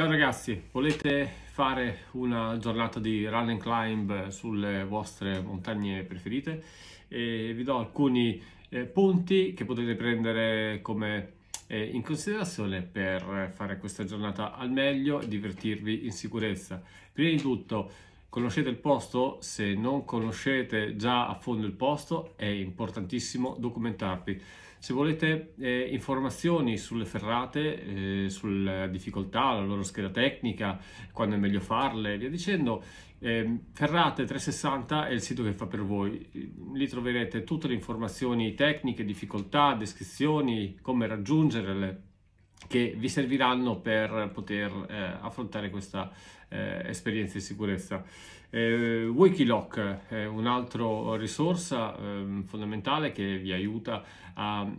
Ciao ragazzi, volete fare una giornata di run and climb sulle vostre montagne preferite? E vi do alcuni eh, punti che potete prendere come eh, in considerazione per fare questa giornata al meglio e divertirvi in sicurezza. Prima di tutto, conoscete il posto? Se non conoscete già a fondo il posto, è importantissimo documentarvi se volete eh, informazioni sulle ferrate, eh, sulla difficoltà, la loro scheda tecnica, quando è meglio farle, via dicendo, eh, Ferrate 360 è il sito che fa per voi. Lì troverete tutte le informazioni tecniche, difficoltà, descrizioni, come raggiungerle, che vi serviranno per poter eh, affrontare questa eh, esperienza di sicurezza. Eh, Wikiloc è un'altra risorsa ehm, fondamentale che vi aiuta a mh,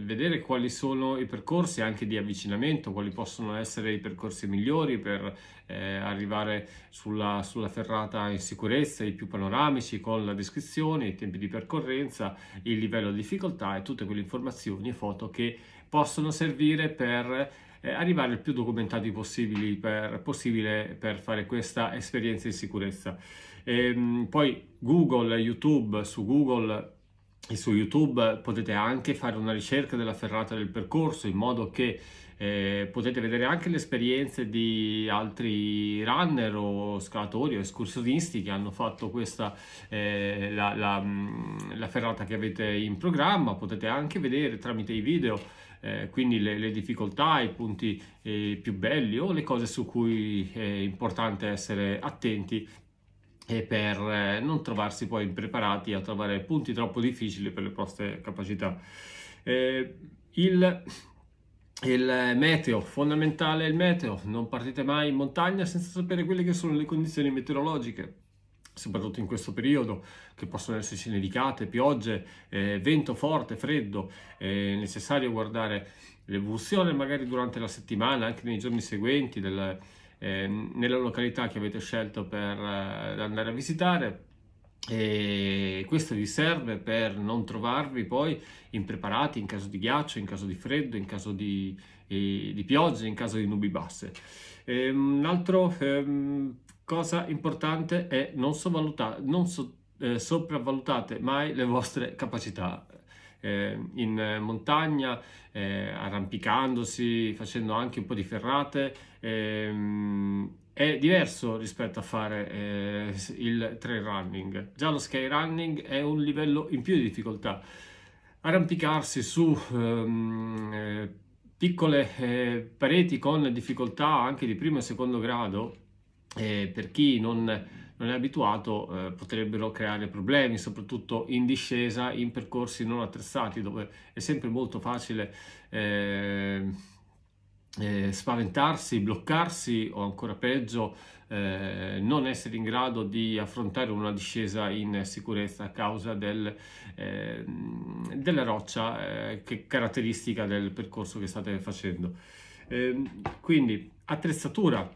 mm, vedere quali sono i percorsi anche di avvicinamento, quali possono essere i percorsi migliori per eh, arrivare sulla, sulla, ferrata in sicurezza, i più panoramici con la descrizione, i tempi di percorrenza, il livello di difficoltà e tutte quelle informazioni e foto che possono servire per eh, arrivare il più documentati possibili per, possibile per fare questa esperienza in sicurezza. E, ehm, poi Google, YouTube, su Google e su YouTube potete anche fare una ricerca della ferrata del percorso in modo che eh, potete vedere anche le esperienze di altri runner o scalatori o escursionisti che hanno fatto questa eh, la, la, mm, la ferrata che avete in programma, potete anche vedere tramite i video eh, quindi le, le, difficoltà, i punti eh, più belli o le cose su cui eh, è importante essere attenti eh, per eh, non trovarsi poi impreparati a trovare punti troppo difficili per le vostre capacità. Eh, il il meteo, fondamentale è il meteo, non partite mai in montagna senza sapere quelle che sono le condizioni meteorologiche, soprattutto in questo periodo, che possono esserci nevicate, piogge, eh, vento forte, freddo, è necessario guardare l'evoluzione magari durante la settimana, anche nei giorni seguenti, del, eh, nella località che avete scelto per eh, andare a visitare, e questo vi serve per non trovarvi poi impreparati in caso di ghiaccio, in caso di freddo, in caso di, eh, di piogge, in caso di nubi basse. E, ehm, un altro eh, cosa importante è non, non so, eh, sopravvalutate mai le vostre capacità. Ehm, in montagna, eh, arrampicandosi, facendo anche un po' di ferrate, ehm, è diverso rispetto a fare eh, il trail running. Già lo sky running è un livello in più di difficoltà. Arrampicarsi su ehm, eh, piccole eh, pareti con difficoltà anche di primo e secondo grado, eh, per chi non, non è abituato, eh, potrebbero creare problemi, soprattutto in discesa, in percorsi non attrezzati, dove è sempre molto facile eh, eh, spaventarsi, bloccarsi o ancora peggio eh, non essere in grado di affrontare una discesa in sicurezza a causa del, eh, della roccia eh, che caratteristica del percorso che state facendo. Ehm, quindi attrezzatura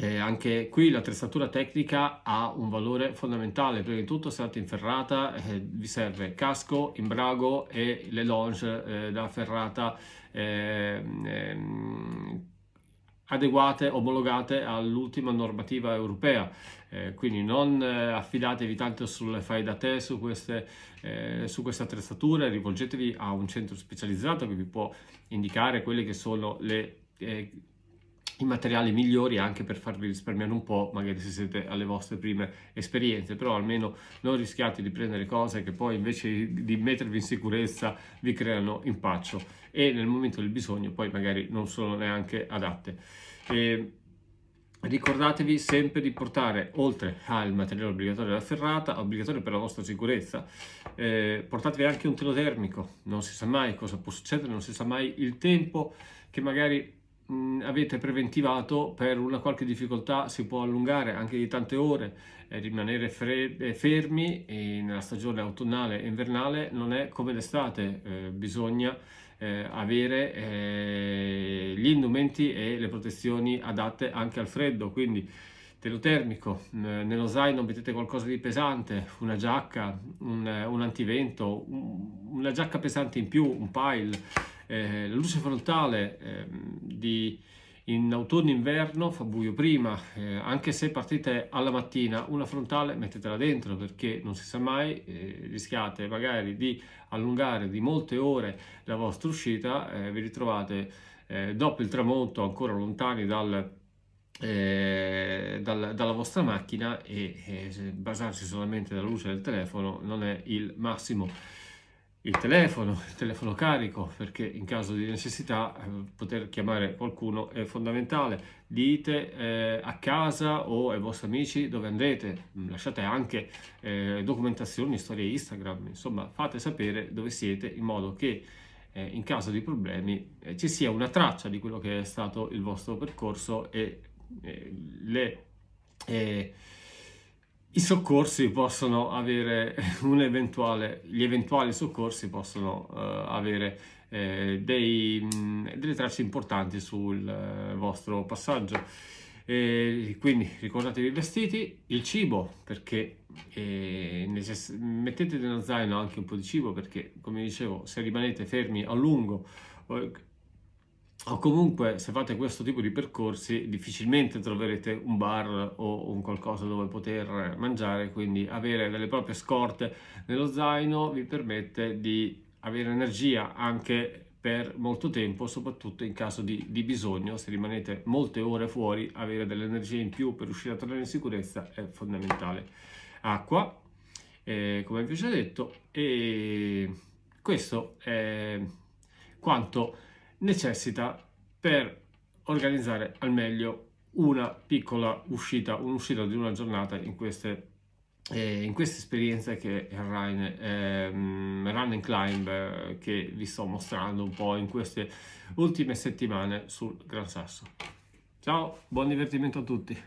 eh, anche qui l'attrezzatura tecnica ha un valore fondamentale, prima di tutto se andate in ferrata eh, vi serve casco, imbrago e le longe eh, da ferrata ehm, ehm, adeguate, omologate all'ultima normativa europea. Eh, quindi non eh, affidatevi tanto sulle fai da te su queste, eh, su queste attrezzature, rivolgetevi a un centro specializzato che vi può indicare quelle che sono le eh, i materiali migliori anche per farvi risparmiare un po', magari se siete alle vostre prime esperienze, però almeno non rischiate di prendere cose che poi invece di mettervi in sicurezza vi creano impaccio e nel momento del bisogno poi magari non sono neanche adatte. E ricordatevi sempre di portare oltre al materiale obbligatorio della ferrata obbligatorio per la vostra sicurezza eh, portatevi anche un telo termico non si sa mai cosa può succedere non si sa mai il tempo che magari mh, avete preventivato per una qualche difficoltà si può allungare anche di tante ore, eh, rimanere fred- eh, fermi nella stagione autunnale e invernale non è come l'estate, eh, bisogna eh, avere eh, gli indumenti e le protezioni adatte anche al freddo, quindi telo termico, mh, nello zaino mettete qualcosa di pesante, una giacca, un, eh, un antivento, un, una giacca pesante in più, un pile, eh, la luce frontale, ehm, di, in autunno-inverno fa buio prima, eh, anche se partite alla mattina, una frontale mettetela dentro perché non si sa mai, eh, rischiate magari di allungare di molte ore la vostra uscita, eh, vi ritrovate eh, dopo il tramonto ancora lontani dal, eh, dal, dalla vostra macchina e eh, basarsi solamente dalla luce del telefono non è il massimo il telefono, il telefono carico, perché in caso di necessità eh, poter chiamare qualcuno è fondamentale. Dite eh, a casa o ai vostri amici dove andrete, mm, lasciate anche eh, documentazioni, storie Instagram, insomma fate sapere dove siete in modo che eh, in caso di problemi eh, ci sia una traccia di quello che è stato il vostro percorso e le... I soccorsi possono avere un eventuale, gli eventuali soccorsi possono eh, avere eh, dei, delle tracce importanti sul eh, vostro passaggio. E quindi ricordatevi i vestiti, il cibo, perché necess- mettete nello zaino anche un po' di cibo, perché come dicevo, se rimanete fermi a lungo o comunque se fate questo tipo di percorsi difficilmente troverete un bar o un qualcosa dove poter mangiare, quindi avere delle proprie scorte nello zaino vi permette di avere energia anche per molto tempo, soprattutto in caso di, di bisogno, se rimanete molte ore fuori, avere dell'energia in più per riuscire a tornare in sicurezza è fondamentale. Acqua, eh, come vi ho già detto, e questo è quanto necessita per organizzare al meglio una piccola uscita, un'uscita di una giornata in queste, eh, in queste esperienze che il Run, ehm, Run and Climb eh, che vi sto mostrando un po' in queste ultime settimane sul Gran Sasso. Ciao, buon divertimento a tutti!